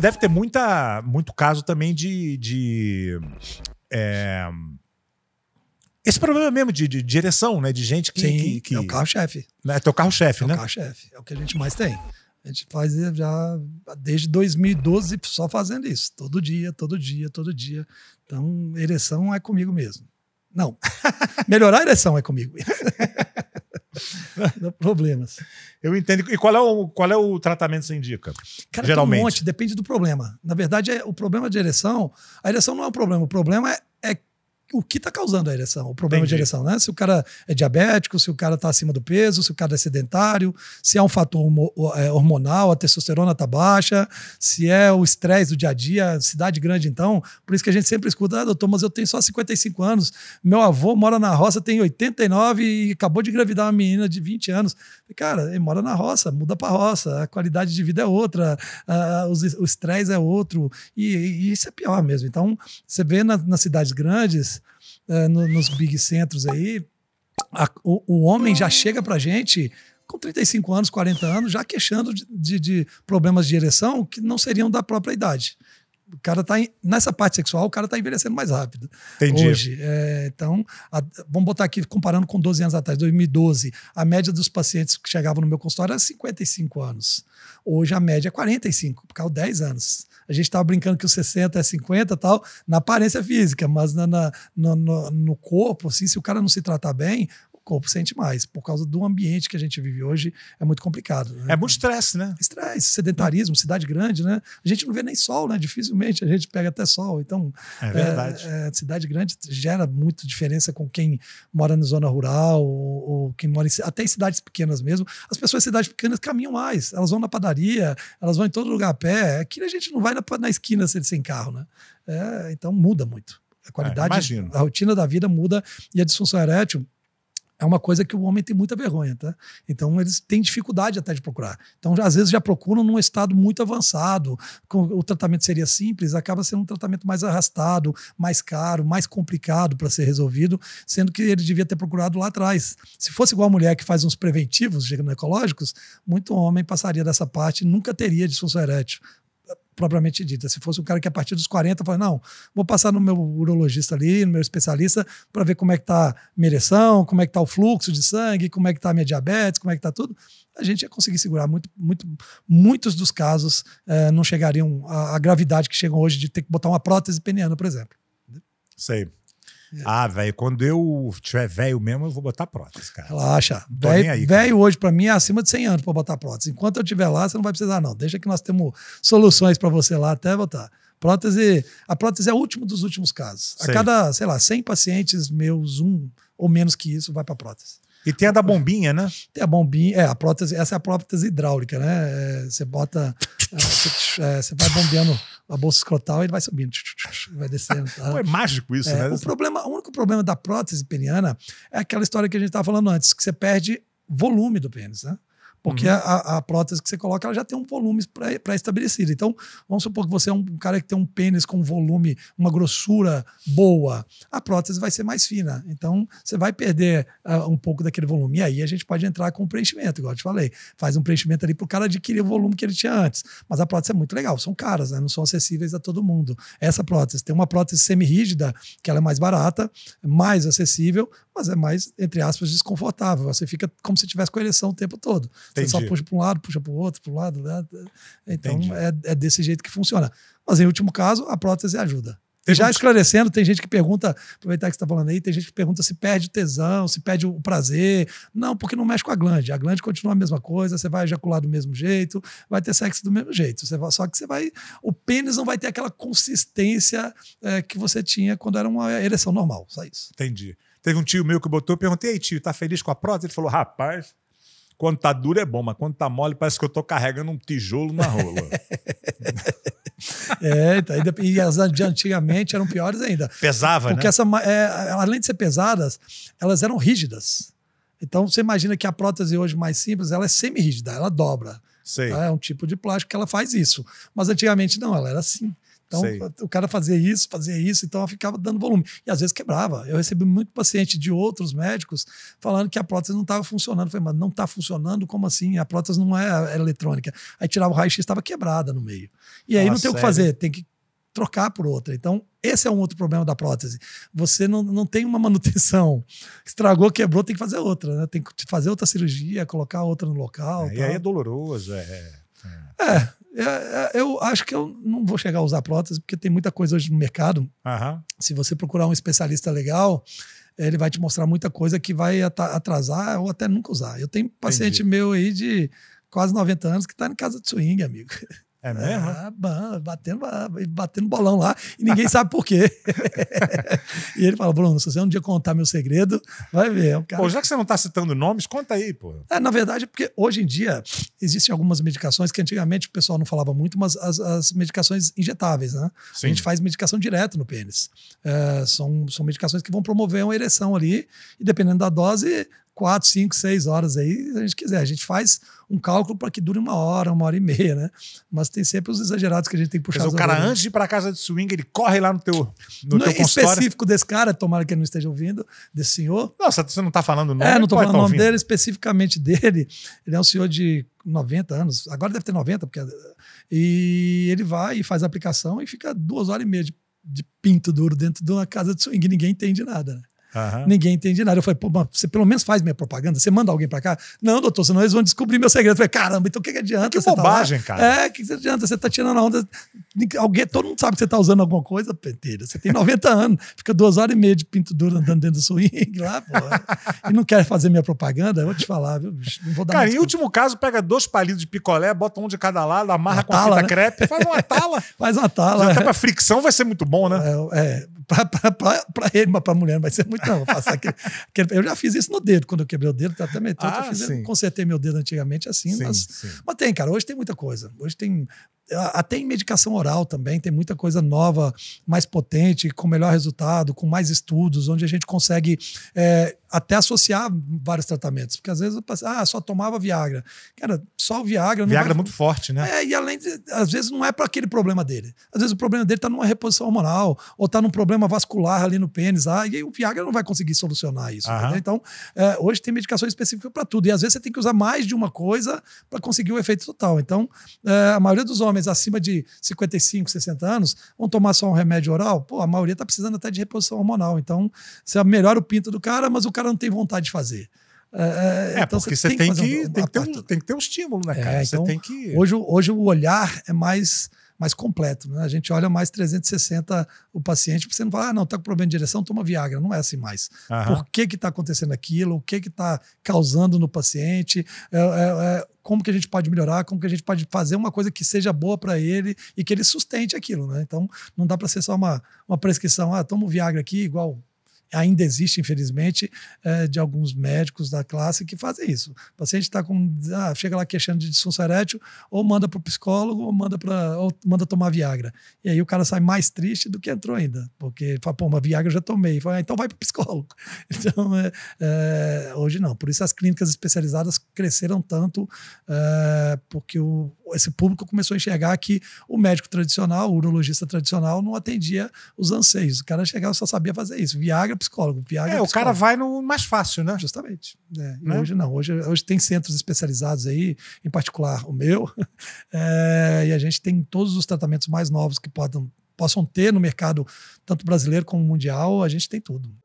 Deve ter muita, muito caso também de. de é, esse problema mesmo de, de, direção, né? De gente que. Sim, que, que... É o carro-chefe. É teu carro-chefe, é né? É o carro-chefe. É o que a gente mais tem. A gente faz já desde 2012 só fazendo isso. Todo dia, todo dia, todo dia. Então, ereção é comigo mesmo. Não. Melhorar a ereção é comigo. problemas. Eu entendo. E qual é o, qual é o tratamento que você indica? Cara, geralmente. um monte, depende do problema. Na verdade, é, o problema de ereção, a ereção não é o um problema, o problema é o que está causando a ereção, o problema Entendi. de ereção, né? Se o cara é diabético, se o cara está acima do peso, se o cara é sedentário, se é um fator é, hormonal, a testosterona está baixa, se é o estresse do dia a dia, cidade grande, então. Por isso que a gente sempre escuta, ah, doutor, mas eu tenho só 55 anos, meu avô mora na roça, tem 89 e acabou de engravidar uma menina de 20 anos. Cara, ele mora na roça, muda para roça, a qualidade de vida é outra, os, o estresse é outro, e, e, isso é pior mesmo. Então, você vê na, nas cidades grandes, uh, no, nos big centros aí, a, o, o, homem já chega pra gente com 35 anos, 40 anos, já queixando de, de, de problemas de ereção que não seriam da própria idade o cara tá nessa parte sexual, o cara tá envelhecendo mais rápido. Entendi. Hoje, é, então, a, vamos botar aqui comparando com 12 anos atrás, 2012, a média dos pacientes que chegavam no meu consultório era 55 anos. Hoje a média é 45, por causa de 10 anos. A gente estava brincando que os 60 é 50 tal, na aparência física, mas na, na no, no, no, corpo, assim, se o cara não se tratar bem, corpo sente mais. Por causa do ambiente que a gente vive hoje, é muito complicado. Né? É muito estresse, né? Estresse, sedentarismo, cidade grande, né? A gente não vê nem sol, né? Dificilmente a gente pega até sol. Então, é, é verdade. É, é, cidade grande gera muita diferença com quem mora na zona rural ou, ou quem mora em, até em cidades pequenas mesmo. As pessoas em cidades pequenas caminham mais. Elas vão na padaria, elas vão em todo lugar a pé. Aqui é a gente não vai na, na esquina se sem carro, né? É, então muda muito. A qualidade, é, a rotina da vida muda e a disfunção erétil é uma coisa que o homem tem muita vergonha, tá? Então eles têm dificuldade até de procurar. Então, às vezes, já procuram num estado muito avançado. O tratamento seria simples, acaba sendo um tratamento mais arrastado, mais caro, mais complicado para ser resolvido, sendo que ele devia ter procurado lá atrás. Se fosse igual a mulher que faz uns preventivos ginecológicos, muito homem passaria dessa parte e nunca teria disfunção erétil propriamente dita. Se fosse um cara que a partir dos 40 fala, não, vou passar no meu urologista ali, no meu especialista, para ver como é que está minha ereção, como é que está o fluxo de sangue, como é que está a minha diabetes, como é que está tudo, a gente ia conseguir segurar. Muito, muito, muitos dos casos eh, não chegariam à, à gravidade que chegam hoje de ter que botar uma prótese peniana, por exemplo. Sei. É. Ah, velho, quando eu tiver velho mesmo, eu vou botar prótese, cara. Relaxa. Velho hoje, para mim, é acima de 100 anos para botar prótese. Enquanto eu estiver lá, você não vai precisar, não. Deixa que nós temos soluções para você lá até botar. Prótese, a prótese é o último dos últimos casos. Sei. A cada, sei lá, 100 pacientes meus, um ou menos que isso vai para prótese. E tem a da bombinha, né? Tem a bombinha, é, a prótese, essa é a prótese hidráulica, né? É, você bota, é, você, é, você vai bombeando a bolsa escrotal, ele vai subindo, vai descendo. Tá? é mágico isso, é, né? O, problema, o único problema da prótese peniana é aquela história que a gente estava falando antes, que você perde volume do pênis, né? Porque uhum. a, a, prótese que você coloca, ela já tem um volume pré-estabelecido. Então, vamos supor que você é um cara que tem um pênis com volume, uma grossura boa. A prótese vai ser mais fina. Então, você vai perder uh, um pouco daquele volume. E aí, a gente pode entrar com o preenchimento, igual eu te falei. Faz um preenchimento ali para o cara adquirir o volume que ele tinha antes. Mas a prótese é muito legal. São caras, né? Não são acessíveis a todo mundo. Essa prótese. Tem uma prótese semi-rígida, que ela é mais barata, mais acessível, mas é mais, entre aspas, desconfortável. Você fica como se tivesse com ereção o tempo todo. Entendi. Você só puxa para um lado, puxa para o outro, para o lado. Né? Então é, é, desse jeito que funciona. Mas em último caso, a prótese ajuda. Tem Já esclarecendo, tem gente que pergunta, aproveitar que você está falando aí, tem gente que pergunta se perde o tesão, se perde o prazer. Não, porque não mexe com a glande. A glande continua a mesma coisa, você vai ejacular do mesmo jeito, vai ter sexo do mesmo jeito. Você vai, só que você vai. O pênis não vai ter aquela consistência é, que você tinha quando era uma ereção normal. Só isso. Entendi. Teve um tio meu que botou, eu perguntei, aí, tio, tá feliz com a prótese? Ele falou, rapaz, quando tá duro é bom, mas quando tá mole parece que eu tô carregando um tijolo na rola. é, então, e as de antigamente eram piores ainda. Pesava, Porque né? Essa, é, além de ser pesadas, elas eram rígidas. Então você imagina que a prótese hoje mais simples, ela é semi-rígida, ela dobra. Sei. Tá? É um tipo de plástico que ela faz isso. Mas antigamente não, ela era assim. Então, Sei. o cara fazia isso, fazia isso, então ela ficava dando volume. E às vezes quebrava. Eu recebi muito paciente de outros médicos falando que a prótese não estava funcionando. Eu falei, mas não está funcionando? Como assim? A prótese não é, é eletrônica. Aí tirava o raio-x, estava quebrada no meio. E aí ah, não tem sério? o que fazer, tem que trocar por outra. Então, esse é um outro problema da prótese. Você não, não tem uma manutenção. Estragou, quebrou, tem que fazer outra, né? Tem que fazer outra cirurgia, colocar outra no local. É, e aí é doloroso, é é. é. é, é, eu acho que eu não vou chegar a usar prótese, porque tem muita coisa hoje no mercado. Uhum. Se você procurar um especialista legal, ele vai te mostrar muita coisa que vai atrasar ou até nunca usar. Eu tenho paciente Entendi. meu aí de quase 90 anos que está em casa de swing, amigo. É mesmo? Ah, batendo, batendo bolão lá e ninguém sabe por quê. e ele fala, Bruno, se você um dia contar meu segredo, vai ver. É cara... Pô, já que você não está citando nomes, conta aí, pô. É, na verdade, porque hoje em dia existem algumas medicações que antigamente o pessoal não falava muito, mas as, as medicações injetáveis, né? Sim. A gente faz medicação direto no pênis. É, são, são medicações que vão promover uma ereção ali e dependendo da dose, quatro, cinco, seis horas aí, se a gente quiser. A gente faz um cálculo para que dure uma hora, uma hora e meia, né? Mas tem sempre os exagerados que a gente tem que puxar. Mas o cara, antes de ir para casa de swing, ele corre lá no teu, no no é teu específico desse cara, tomara que ele não esteja ouvindo, desse senhor. Nossa, você não está falando o nome. É, não estou é falando o nome dele, especificamente dele. Ele é um senhor de 90 anos, agora deve ter 90, porque... E ele vai e faz a aplicação e fica duas horas e meia de, de pinto duro dentro de uma casa de swing, ninguém entende nada, né? Uhum. Ninguém entende nada. Eu falei, pô, mas você pelo menos faz minha propaganda, você manda alguém para cá. Não, doutor, senão eles vão descobrir meu segredo. Eu falei, caramba, então o que, que adianta? Que você tá bobagem, tá cara. É, o que, que adianta? Você tá tirando a onda Alguém, todo mundo sabe que você está usando alguma coisa, penteira. Você tem 90 anos, fica duas horas e meia de pinto duro andando dentro do swing lá, pô. E não quer fazer minha propaganda, eu vou te falar, viu, bicho? Não vou dar Cara, em último caso, pega dois palitos de picolé, bota um de cada lado, amarra uma com tala, a fita né? crepe, faz uma tala. faz uma tala. Já até é. pra fricção vai ser muito bom, né? É, é pra, pra, pra, pra ele, mas pra mulher não vai ser muito, não. Passar aquele, aquele, eu já fiz isso no dedo, quando eu quebrei o dedo, até meteu, ah, eu consertei meu dedo antigamente assim. Sim, mas, sim. mas tem, cara, hoje tem muita coisa. Hoje tem. Até em medicação moral também, tem muita coisa nova, mais potente, com melhor resultado, com mais estudos, onde a gente consegue é, até associar vários tratamentos. Porque às vezes eu passo, ah, só tomava Viagra. Cara, só o Viagra. Viagra é muito forte, né? É, e além de, às vezes não é para aquele problema dele. Às vezes o problema dele está numa reposição hormonal, ou está num problema vascular ali no pênis. Ah, e aí o Viagra não vai conseguir solucionar isso. Uhum. Então, é, hoje tem medicação específica para tudo. E às vezes você tem que usar mais de uma coisa para conseguir o efeito total. Então, é, a maioria dos homens acima de 55, 60 anos vão tomar só um remédio oral. Pô, a maioria está precisando até de reposição hormonal. Então, você é melhora o pinto do cara, mas o cara cara não tem vontade de fazer. É, é, é então porque você tem, tem que, tem, que ter um, tem que ter um estímulo, né, é, cara? É, então, você tem que... hoje, hoje o olhar é mais, mais completo, né? A gente olha mais 360 o paciente, você não fala, ah, não, tá com problema de direção, toma Viagra. Não é assim mais. Por que que tá acontecendo aquilo? O que que tá causando no paciente? É, é, como que a gente pode melhorar? Como que a gente pode fazer uma coisa que seja boa para ele e que ele sustente aquilo, né? Então, não dá para ser só uma, uma prescrição, ah, toma o Viagra aqui, igual ainda existe, infelizmente, eh, de alguns médicos da classe que fazem isso. O paciente está com. Ah, chega lá queixando de disfunção erétil, ou manda para o psicólogo, ou manda, pra, ou manda tomar Viagra. E aí o cara sai mais triste do que entrou ainda, porque fala, pô, uma Viagra eu já tomei. Fala, ah, então vai para o psicólogo. Então, é, é, hoje não. Por isso as clínicas especializadas cresceram tanto, é, porque o, esse público começou a enxergar que o médico tradicional, o urologista tradicional, não atendia os anseios. O cara chegava só sabia fazer isso. Viagra, psicólogo. Viagra, é, psicólogo. o cara vai no mais fácil, né? Justamente. É, né? Hoje não. Hoje, hoje tem centros especializados aí, em particular o meu, é, e a gente tem todos os tratamentos mais novos que podem possam ter no mercado, tanto brasileiro como mundial. A gente tem tudo.